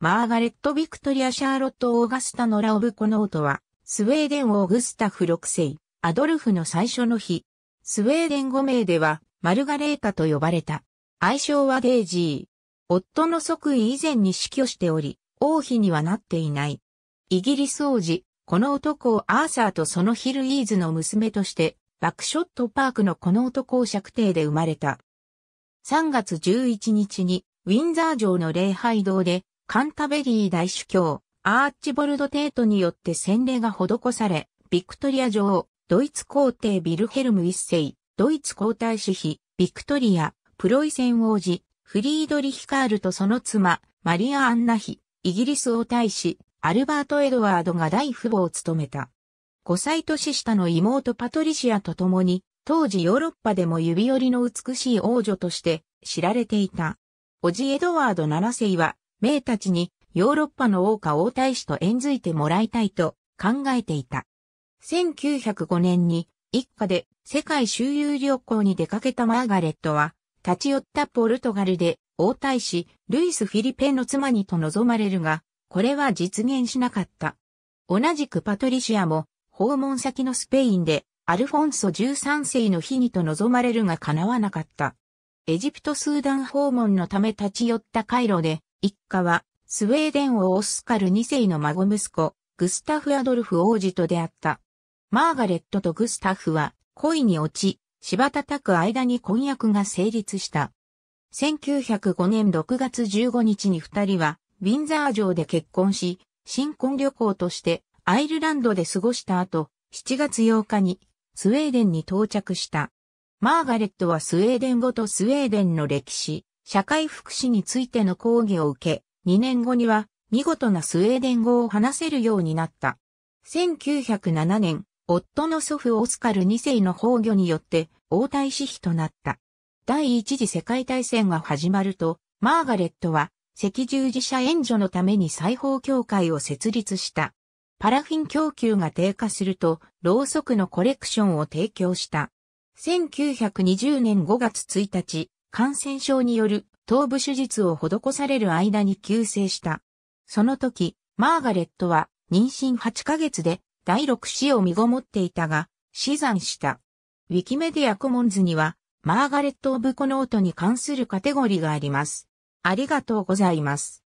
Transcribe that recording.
マーガレット・ビクトリア・シャーロット・オーガスタのラ・オブ・コノートは、スウェーデン王グスタフ6世、アドルフの最初の日。スウェーデン5名では、マルガレータと呼ばれた。愛称はデイジー。夫の即位以前に死去しており、王妃にはなっていない。イギリス王子、この男をアーサーとそのヒルイーズの娘として、バックショットパークのこの男を釈定で生まれた。3月11日に、ウィンザー城の礼拝堂で、カンタベリー大主教、アーチボルド・テートによって洗礼が施され、ビクトリア女王、ドイツ皇帝ビルヘルム一世、ドイツ皇太子妃、ビクトリア、プロイセン王子、フリードリヒカールとその妻、マリア・アンナ妃、イギリス王太子、アルバート・エドワードが大父母を務めた。5歳年下の妹パトリシアと共に、当時ヨーロッパでも指折りの美しい王女として知られていた。おじエドワード7世は名たちにヨーロッパの王家王太子と縁づいてもらいたいと考えていた。1905年に一家で世界周遊旅行に出かけたマーガレットは、立ち寄ったポルトガルで王太子ルイス・フィリペンの妻にと望まれるが、これは実現しなかった。同じくパトリシアも訪問先のスペインでアルフォンソ13世の日にと望まれるが叶わなかった。エジプトスーダン訪問のため立ち寄ったカイロで一家は、スウェーデン王オスカル2世の孫息子、グスタフ・アドルフ王子と出会った。マーガレットとグスタフは、恋に落ち、柴叩く間に婚約が成立した。1905年6月15日に二人は、ウィンザー城で結婚し、新婚旅行としてアイルランドで過ごした後、7月8日にスウェーデンに到着した。マーガレットはスウェーデン語とスウェーデンの歴史、社会福祉についての講義を受け、2年後には見事なスウェーデン語を話せるようになった。1907年、夫の祖父オスカル2世の崩御によって王太子妃となった。第一次世界大戦が始まると、マーガレットは赤十字社援助のために裁縫協会を設立した。パラフィン供給が低下すると、ろうそくのコレクションを提供した。1920年5月1日、感染症による頭部手術を施される間に急性した。その時、マーガレットは妊娠8ヶ月で第6子を身ごもっていたが、死産した。ウィキメディアコモンズには、マーガレット・オブ・コノートに関するカテゴリーがあります。ありがとうございます。